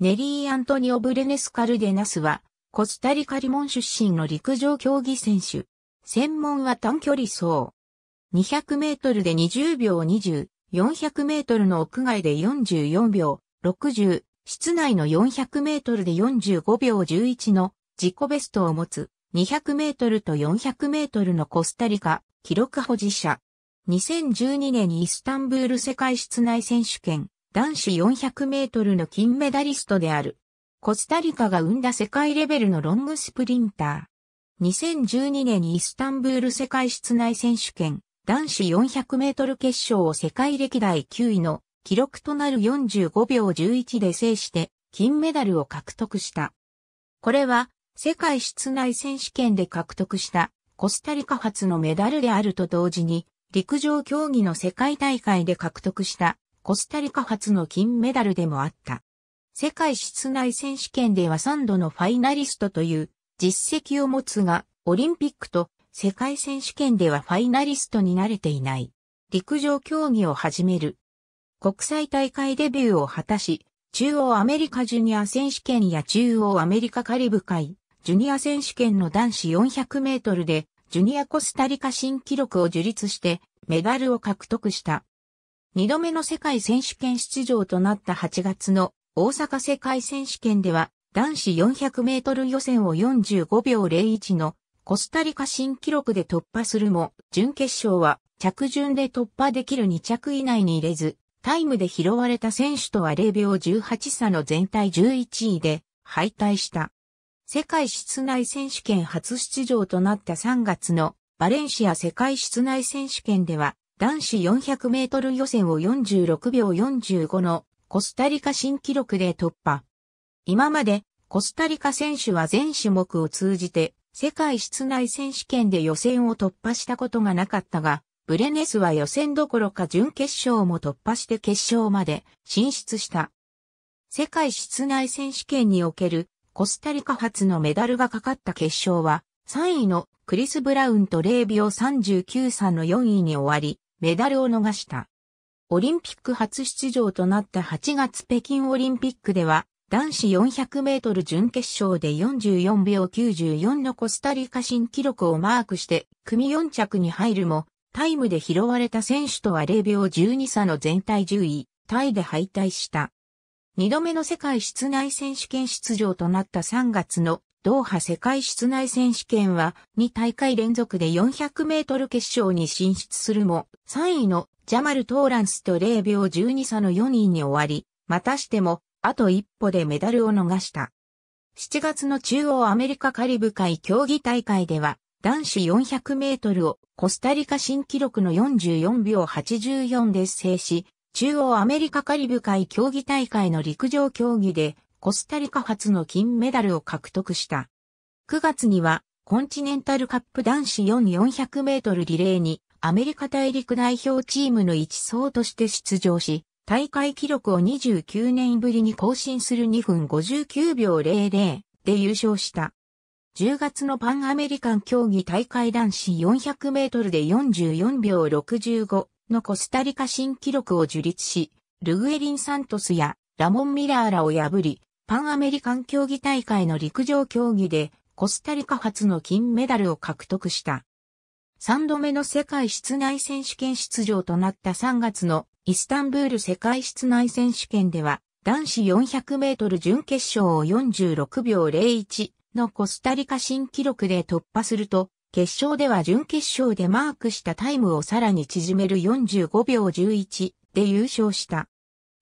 ネリー・アントニオ・ブレネス・カルデナスは、コスタリカリモン出身の陸上競技選手。専門は短距離走。200メートルで20秒20、400メートルの屋外で44秒60、室内の400メートルで45秒11の自己ベストを持つ200メートルと400メートルのコスタリカ記録保持者。2012年イスタンブール世界室内選手権男子400メートルの金メダリストである。コスタリカが生んだ世界レベルのロングスプリンター。2012年にイスタンブール世界室内選手権男子400メートル決勝を世界歴代9位の記録となる45秒11で制して金メダルを獲得した。これは世界室内選手権で獲得したコスタリカ発のメダルであると同時に陸上競技の世界大会で獲得したコスタリカ初の金メダルでもあった。世界室内選手権では3度のファイナリストという実績を持つが、オリンピックと世界選手権ではファイナリストに慣れていない。陸上競技を始める。国際大会デビューを果たし、中央アメリカジュニア選手権や中央アメリカカリブ海、ジュニア選手権の男子400メートルで、ジュニアコスタリカ新記録を樹立して、メダルを獲得した。2度目の世界選手権出場となった8月の大阪世界選手権では男子400メートル予選を45秒01のコスタリカ新記録で突破するも、準決勝は着順で突破できる2着以内に入れず、タイムで拾われた選手とは0秒18差の全体11位で敗退した。世界室内選手権初出場となった3月のバレンシア世界室内選手権では男子400メートル予選を46秒45のコスタリカ新記録で突破。今までコスタリカ選手は全種目を通じて世界室内選手権で予選を突破したことがなかったが、ブレネスは予選どころか準決勝も突破して決勝まで進出した。世界室内選手権におけるコスタリカ初のメダルがかかった決勝は3位のクリス・ブラウンと0秒39差の4位に終わり、メダルを逃した。オリンピック初出場となった8月北京オリンピックでは、男子400メートル準決勝で44秒94のコスタリカ新記録をマークして、組4着に入るも、タイムで拾われた選手とは0秒12差の全体10位、タイで敗退した。2度目の世界室内選手権出場となった3月のドーハ世界室内選手権は2大会連続で400メートル決勝に進出するも、3位のジャマル・トーランスと0秒12差の4位に終わり、またしても、あと一歩でメダルを逃した。7月の中央アメリカカリブ海競技大会では、男子400メートルをコスタリカ新記録の44秒84で制し、中央アメリカカリブ海競技大会の陸上競技でコスタリカ初の金メダルを獲得した。9月には、コンチネンタルカップ男子4400メートルリレーに、アメリカ大陸代表チームの一層として出場し、大会記録を29年ぶりに更新する2分59秒00で優勝した。10月のパンアメリカン競技大会男子400メートルで44秒65のコスタリカ新記録を樹立し、ルグエリン・サントスやラモン・ミラーらを破り、パンアメリカン競技大会の陸上競技でコスタリカ初の金メダルを獲得した。3度目の世界室内選手権出場となった3月のイスタンブール世界室内選手権では男子400メートル準決勝を46秒01のコスタリカ新記録で突破すると決勝では準決勝でマークしたタイムをさらに縮める45秒11で優勝した。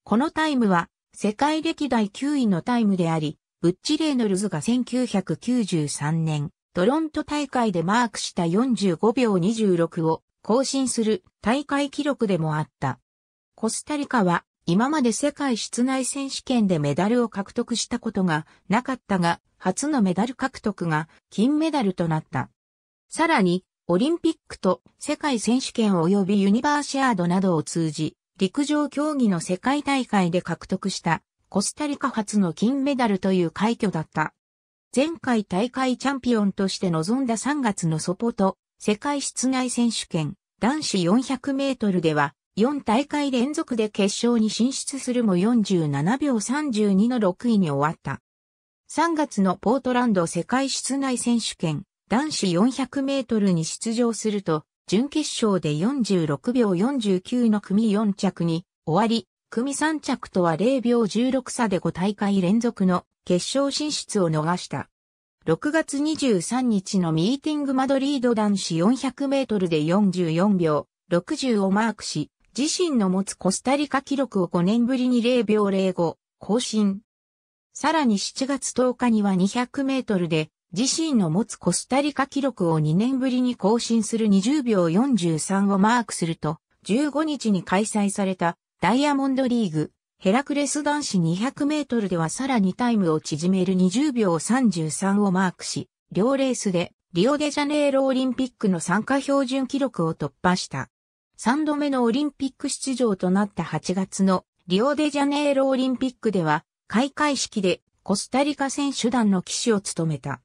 このタイムは世界歴代9位のタイムであり、ブッチ・レイノルズが1993年、トロント大会でマークした45秒26を更新する大会記録でもあった。コスタリカは今まで世界室内選手権でメダルを獲得したことがなかったが、初のメダル獲得が金メダルとなった。さらに、オリンピックと世界選手権及びユニバーシアードなどを通じ、陸上競技の世界大会で獲得したコスタリカ初の金メダルという快挙だった。前回大会チャンピオンとして臨んだ3月のソポと世界室内選手権男子400メートルでは4大会連続で決勝に進出するも47秒32の6位に終わった。3月のポートランド世界室内選手権男子400メートルに出場すると準決勝で46秒49の組4着に終わり、組3着とは0秒16差で5大会連続の決勝進出を逃した。6月23日のミーティングマドリード男子400メートルで44秒60をマークし、自身の持つコスタリカ記録を5年ぶりに0秒05更新。さらに7月10日には200メートルで自身の持つコスタリカ記録を2年ぶりに更新する20秒43をマークすると、15日に開催されたダイヤモンドリーグ、ヘラクレス男子200メートルではさらにタイムを縮める20秒33をマークし、両レースでリオデジャネイロオリンピックの参加標準記録を突破した。3度目のオリンピック出場となった8月のリオデジャネイロオリンピックでは開会式でコスタリカ選手団の騎士を務めた。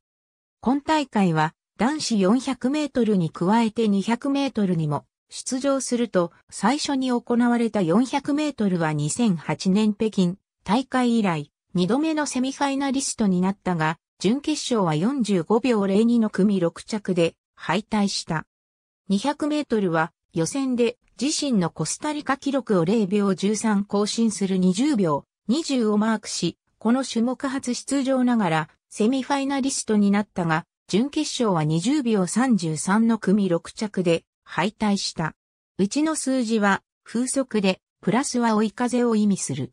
今大会は男子400メートルに加えて200メートルにも出場すると最初に行われた400メートルは2008年北京大会以来2度目のセミファイナリストになったが準決勝は45秒02の組6着で敗退した。200メートルは予選で自身のコスタリカ記録を0秒13更新する20秒20をマークし、この種目初出場ながらセミファイナリストになったが、準決勝は20秒33の組6着で敗退した。うちの数字は風速で、プラスは追い風を意味する。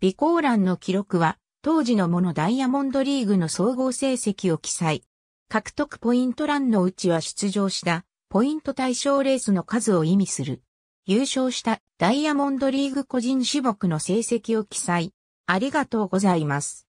備考欄の記録は、当時のものダイヤモンドリーグの総合成績を記載。獲得ポイント欄のうちは出場した、ポイント対象レースの数を意味する。優勝したダイヤモンドリーグ個人種目の成績を記載。ありがとうございます。